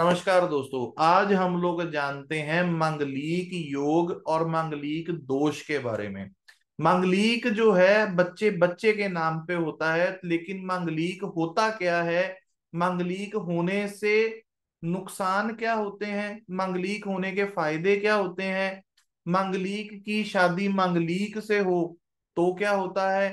नमस्कार दोस्तों आज हम लोग जानते हैं मांगलिक योग और मांगलिक दोष के बारे में मांगलिक जो है बच्चे बच्चे के नाम पे होता है लेकिन मांगलिक होता क्या है मांगलिक होने से नुकसान क्या होते हैं मांगलिक होने के फायदे क्या होते हैं मांगलिक की शादी मांगलिक से हो तो क्या होता है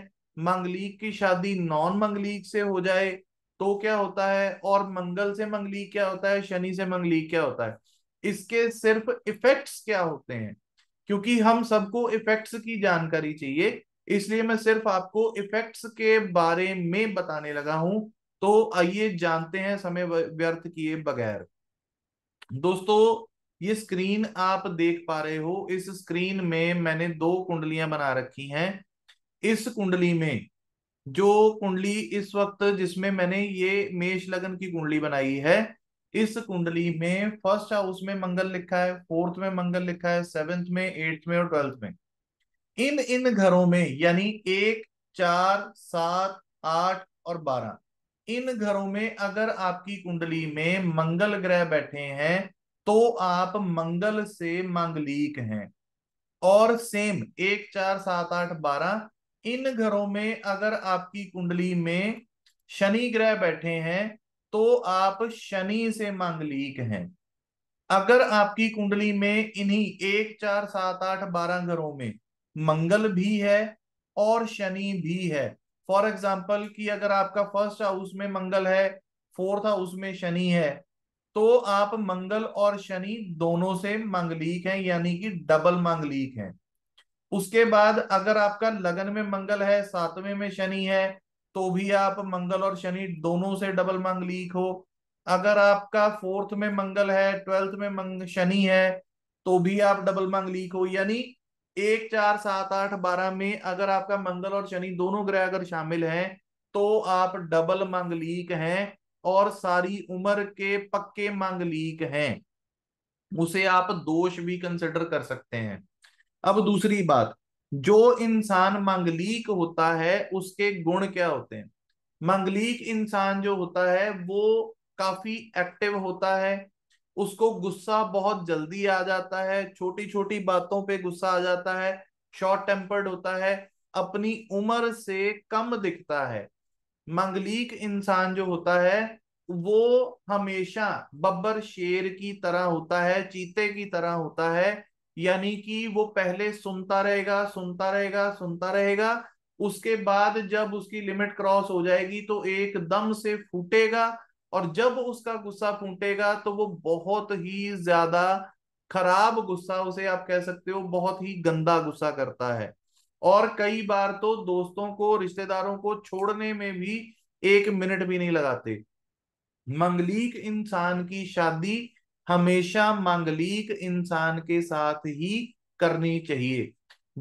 मांगलिक की शादी नॉन मंगलिक से हो जाए तो क्या होता है और मंगल से मंगली क्या होता है शनि से मंगली क्या होता है इसके सिर्फ इफेक्ट्स क्या होते हैं क्योंकि हम सबको इफेक्ट्स की जानकारी चाहिए इसलिए मैं सिर्फ आपको इफेक्ट्स के बारे में बताने लगा हूं तो आइए जानते हैं समय व्यर्थ किए बगैर दोस्तों ये स्क्रीन आप देख पा रहे हो इस स्क्रीन में मैंने दो कुंडलियां बना रखी हैं इस कुंडली में जो कुंडली इस वक्त जिसमें मैंने ये मेष लगन की कुंडली बनाई है इस कुंडली में फर्स्ट हाउस में मंगल लिखा है फोर्थ में मंगल लिखा है सेवेंथ में एट्थ में और ट्वेल्थ में इन इन घरों में यानी एक चार सात आठ और बारह इन घरों में अगर आपकी कुंडली में मंगल ग्रह बैठे हैं तो आप मंगल से मांगलिक हैं और सेम एक चार सात आठ बारह इन घरों में अगर आपकी कुंडली में शनि ग्रह बैठे हैं तो आप शनि से मांगलिक हैं अगर आपकी कुंडली में इन्हीं एक चार सात आठ बारह घरों में मंगल भी है और शनि भी है फॉर एग्जाम्पल कि अगर आपका फर्स्ट हाउस में मंगल है फोर्थ हाउस में शनि है तो आप मंगल और शनि दोनों से मांगलिक हैं यानी कि डबल मांगलिक हैं उसके बाद अगर आपका लगन में मंगल है सातवें में शनि है तो भी आप मंगल और शनि दोनों से डबल लीक हो अगर आपका फोर्थ में मंगल है ट्वेल्थ में शनि है तो भी आप डबल लीक हो यानी एक चार सात आठ बारह में अगर आपका मंगल और शनि दोनों ग्रह अगर शामिल हैं तो आप डबल लीक हैं और सारी उम्र के पक्के लीक हैं उसे आप दोष भी कंसिडर कर सकते हैं अब दूसरी बात जो इंसान मंगलिक होता है उसके गुण क्या होते हैं मंगलिक इंसान जो होता है वो काफी एक्टिव होता है उसको गुस्सा बहुत जल्दी आ जाता है छोटी छोटी बातों पे गुस्सा आ जाता है शॉर्ट टेम्पर्ड होता है अपनी उम्र से कम दिखता है मंगलिक इंसान जो होता है वो हमेशा बब्बर शेर की तरह होता है चीते की तरह होता है यानी कि वो पहले सुनता रहेगा सुनता रहेगा सुनता रहेगा उसके बाद जब उसकी लिमिट क्रॉस हो जाएगी तो एकदम से फूटेगा और जब उसका गुस्सा फूटेगा तो वो बहुत ही ज्यादा खराब गुस्सा उसे आप कह सकते हो बहुत ही गंदा गुस्सा करता है और कई बार तो दोस्तों को रिश्तेदारों को छोड़ने में भी एक मिनट भी नहीं लगाते मंगलीक इंसान की शादी हमेशा मांगलिक इंसान के साथ ही करनी चाहिए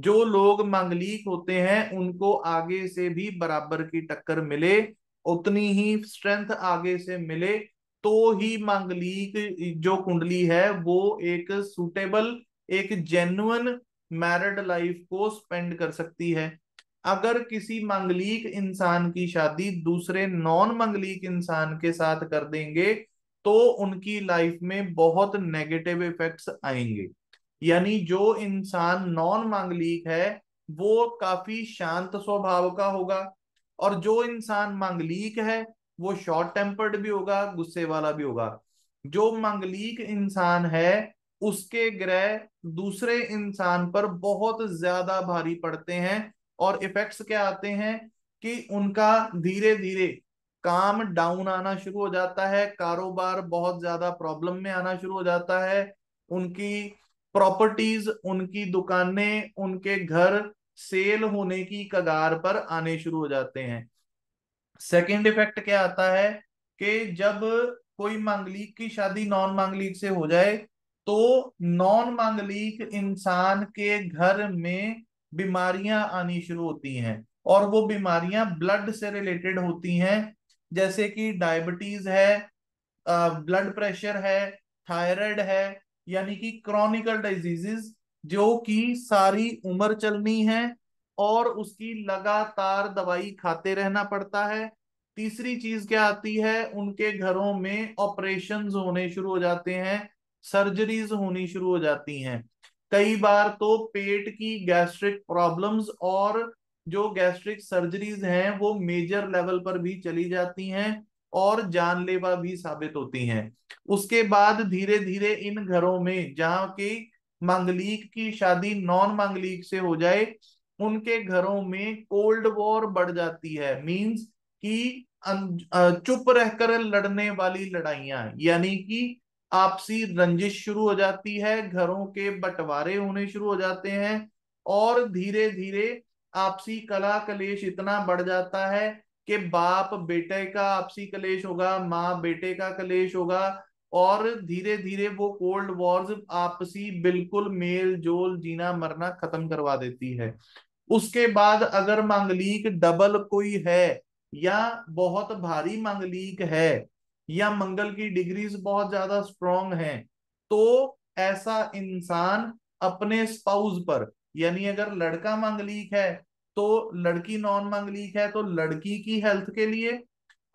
जो लोग मांगलिक होते हैं उनको आगे से भी बराबर की टक्कर मिले उतनी ही स्ट्रेंथ आगे से मिले तो ही मांगलिक जो कुंडली है वो एक सूटेबल एक जेन्युन मैरिड लाइफ को स्पेंड कर सकती है अगर किसी मांगलिक इंसान की शादी दूसरे नॉन मांगलिक इंसान के साथ कर देंगे तो उनकी लाइफ में बहुत नेगेटिव इफेक्ट्स आएंगे यानी जो इंसान नॉन मांगलिक है वो काफी शांत स्वभाव का होगा और जो इंसान मांगलिक है वो शॉर्ट टेम्पर्ड भी होगा गुस्से वाला भी होगा जो मांगलिक इंसान है उसके ग्रह दूसरे इंसान पर बहुत ज्यादा भारी पड़ते हैं और इफेक्ट्स क्या आते हैं कि उनका धीरे धीरे काम डाउन आना शुरू हो जाता है कारोबार बहुत ज्यादा प्रॉब्लम में आना शुरू हो जाता है उनकी प्रॉपर्टीज उनकी दुकानें उनके घर सेल होने की कगार पर आने शुरू हो जाते हैं सेकेंड इफेक्ट क्या आता है कि जब कोई मांगलिक की शादी नॉन मांगलिक से हो जाए तो नॉन मांगलिक इंसान के घर में बीमारियां आनी शुरू होती हैं और वो बीमारियां ब्लड से रिलेटेड होती हैं जैसे कि डायबिटीज है ब्लड प्रेशर है थायराइड है यानी कि क्रॉनिकल डिजीजेस जो कि सारी उम्र चलनी है और उसकी लगातार दवाई खाते रहना पड़ता है तीसरी चीज क्या आती है उनके घरों में ऑपरेशन होने शुरू हो जाते हैं सर्जरीज होनी शुरू हो जाती हैं कई बार तो पेट की गैस्ट्रिक प्रॉब्लम्स और जो गैस्ट्रिक सर्जरीज हैं वो मेजर लेवल पर भी चली जाती हैं और जानलेवा भी साबित होती हैं उसके बाद धीरे धीरे इन घरों में जहाँ की मांगलिक की शादी नॉन मांगलिक से हो जाए उनके घरों में कोल्ड वॉर बढ़ जाती है मींस कि अं, चुप रहकर लड़ने वाली लड़ाइयां यानी कि आपसी रंजिश शुरू हो जाती है घरों के बंटवारे होने शुरू हो जाते हैं और धीरे धीरे आपसी कला कलेश इतना बढ़ जाता है कि बाप बेटे का आपसी कलेश होगा माँ बेटे का कलेश होगा और धीरे धीरे वो कोल्ड वॉर्स आपसी बिल्कुल मेल जोल जीना मरना खत्म करवा देती है उसके बाद अगर मांगलिक डबल कोई है या बहुत भारी मांगलिक है या मंगल की डिग्रीज बहुत ज्यादा स्ट्रोंग है तो ऐसा इंसान अपने स्पाउस पर यानी अगर लड़का मांगलिक है तो लड़की नॉन मांगलिक है तो लड़की की हेल्थ के लिए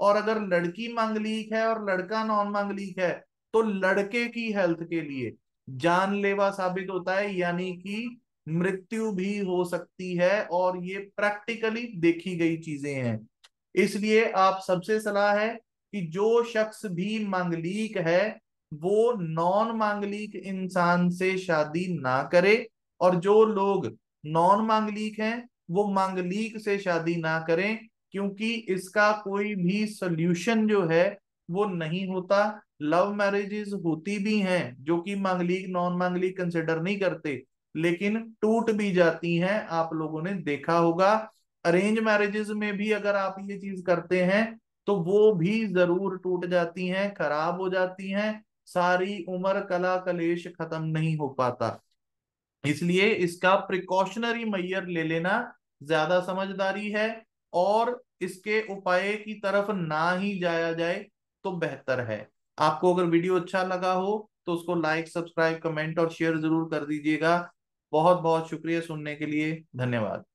और अगर लड़की मांगलिक है और लड़का नॉन मांगलिक है तो लड़के की हेल्थ के लिए जानलेवा साबित होता है यानी कि मृत्यु भी हो सकती है और ये प्रैक्टिकली देखी गई चीजें हैं इसलिए आप सबसे सलाह है कि जो शख्स भी मांगलिक है वो नॉन मांगलिक इंसान से शादी ना करे और जो लोग नॉन मांगलिक हैं वो मांगलिक से शादी ना करें क्योंकि इसका कोई भी सोल्यूशन जो है वो नहीं होता लव मैरिजेस होती भी हैं जो कि मांगलिक नॉन मांगलिक कंसिडर नहीं करते लेकिन टूट भी जाती हैं आप लोगों ने देखा होगा अरेंज मैरिजेस में भी अगर आप ये चीज करते हैं तो वो भी जरूर टूट जाती हैं खराब हो जाती हैं सारी उम्र कला कलेश खत्म नहीं हो पाता इसलिए इसका प्रिकॉशनरी मैयर ले लेना ज्यादा समझदारी है और इसके उपाय की तरफ ना ही जाया जाए तो बेहतर है आपको अगर वीडियो अच्छा लगा हो तो उसको लाइक सब्सक्राइब कमेंट और शेयर जरूर कर दीजिएगा बहुत बहुत शुक्रिया सुनने के लिए धन्यवाद